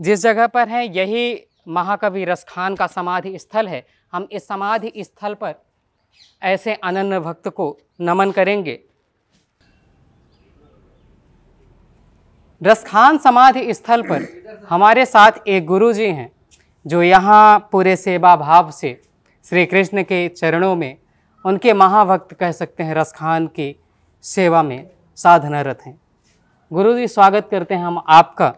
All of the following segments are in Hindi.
जिस जगह पर है यही महाकवि रसखान का समाधि स्थल है हम इस समाधि स्थल पर ऐसे अनन्य भक्त को नमन करेंगे रसखान समाधि स्थल पर हमारे साथ एक गुरु जी हैं जो यहाँ पूरे सेवा भाव से श्री कृष्ण के चरणों में उनके महाभक्त कह सकते हैं रसखान की सेवा में साधनारत हैं गुरु जी स्वागत करते हैं हम आपका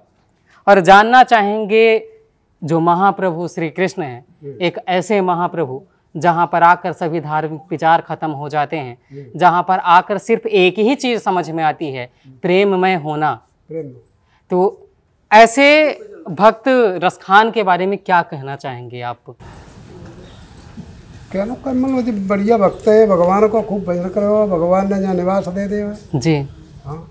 और जानना चाहेंगे जो महाप्रभु श्री कृष्ण हैं एक ऐसे महाप्रभु जहाँ पर आकर सभी धार्मिक विचार खत्म हो जाते हैं जहाँ पर आकर सिर्फ एक ही चीज़ समझ में आती है प्रेममय होना तो ऐसे भक्त रसखान के बारे में क्या कहना चाहेंगे आप कहना कमल बढ़िया भक्त है भगवान को खूब भजन करो भगवान ने जहाँ निवास दे दे जी हाँ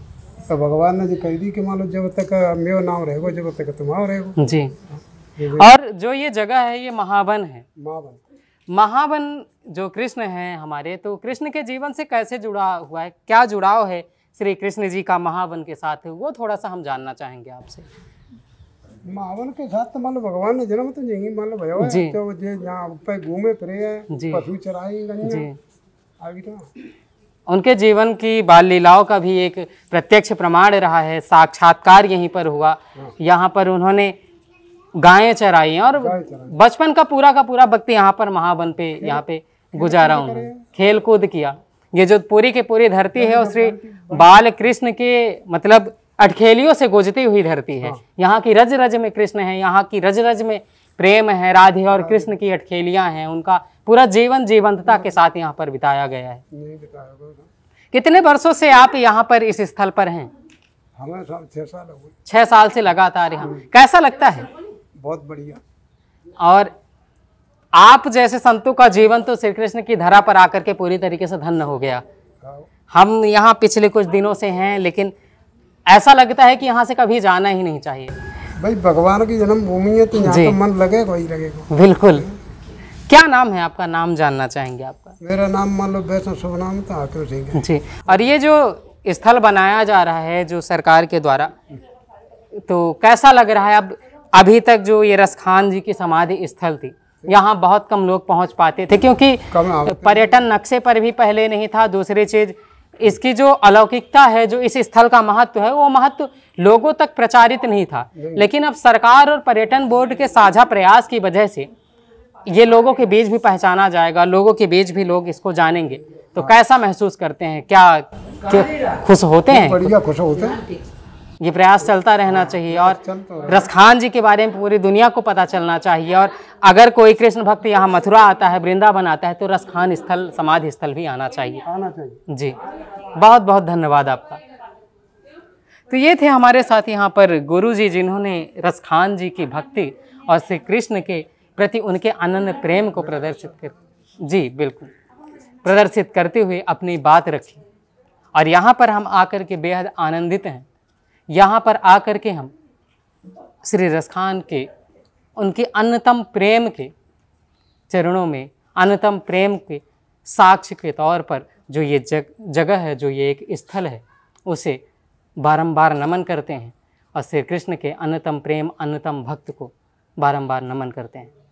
तो भगवान ने जो कह दी कि लो जब तक मेरा नाम रहेगा जब तक आओ रहेगा जी और जो ये जगह है ये महावन है महावन महावन जो कृष्ण है हमारे तो कृष्ण के जीवन से कैसे जुड़ा हुआ है क्या जुड़ाव है श्री कृष्ण जी का महावन के साथ वो थोड़ा सा हम जानना चाहेंगे आपसे महावन के साथ तो मान लो भगवान ने जन्म तो यही मान लो भैया तो जहाँ पे घूमे फिरे पशु चराए अभी तो उनके जीवन की बाल लीलाओं का भी एक प्रत्यक्ष प्रमाण रहा है साक्षात्कार यहीं पर हुआ यहाँ पर उन्होंने गायें चराई और बचपन का पूरा का पूरा वक्त यहाँ पर महावन पे यहाँ पे गुजारा उन्होंने खेल कूद किया ये जो पूरी की पूरी धरती है और श्री बाल कृष्ण के मतलब अटखेलियों से गुजती हुई धरती है हाँ। यहाँ की रज रज में कृष्ण है यहाँ की रज रज में प्रेम है राधे और कृष्ण की अटखेलियां हैं उनका पूरा जीवन जीवंतता के साथ यहाँ पर बिताया गया है कितने वर्षों से आप यहाँ पर इस स्थल पर हैं हमें साल साल साल से लगातार यहाँ हाँ। कैसा लगता है बहुत बढ़िया और आप जैसे संतों का जीवन तो श्री कृष्ण की धरा पर आकर के पूरी तरीके से धन्य हो गया हाँ। हम यहाँ पिछले कुछ दिनों से हैं लेकिन ऐसा लगता है कि यहाँ से कभी जाना ही नहीं चाहिए भाई भगवान की जन्मभूमि है तो यहाँ तो मन लगे वही लगेगा बिल्कुल क्या नाम है आपका नाम जानना चाहेंगे आपका मेरा नाम मान लो वैष्णव शुभ नाम था आक्रम सिंह जी और ये जो स्थल बनाया जा रहा है जो सरकार के द्वारा तो कैसा लग रहा है अब अभी तक जो ये रसखान जी की समाधि स्थल थी यहाँ बहुत कम लोग पहुँच पाते थे क्योंकि पर्यटन नक्शे पर भी पहले नहीं था दूसरी चीज़ इसकी जो अलौकिकता है जो इस स्थल का महत्व है वो महत्व लोगों तक प्रचारित नहीं था लेकिन अब सरकार और पर्यटन बोर्ड के साझा प्रयास की वजह से ये लोगों के बीच भी पहचाना जाएगा लोगों के बीच भी लोग इसको जानेंगे तो हाँ। कैसा महसूस करते हैं क्या, खुश होते हैं बढ़िया खुश होते हैं ये प्रयास चलता रहना हाँ, चाहिए और रसखान जी के बारे में पूरी दुनिया को पता चलना चाहिए और अगर कोई कृष्ण भक्त यहाँ मथुरा आता है वृंदावन आता है तो रसखान स्थल समाधि स्थल भी आना चाहिए जी बहुत बहुत धन्यवाद आपका तो ये थे हमारे साथ यहाँ पर गुरु जी जिन्होंने रसखान जी की भक्ति और श्री कृष्ण के प्रति उनके अनन्य प्रेम को प्रदर्शित कर जी बिल्कुल प्रदर्शित करते हुए अपनी बात रखी और यहाँ पर हम आकर के बेहद आनंदित हैं यहाँ पर आकर के हम श्री रसखान के उनके अन्यतम प्रेम के चरणों में अन्यतम प्रेम के साक्ष्य के तौर पर जो ये जग जगह है जो ये एक स्थल है उसे बारंबार नमन करते हैं और श्री कृष्ण के अन्यतम प्रेम अन्यतम भक्त को बारंबार नमन करते हैं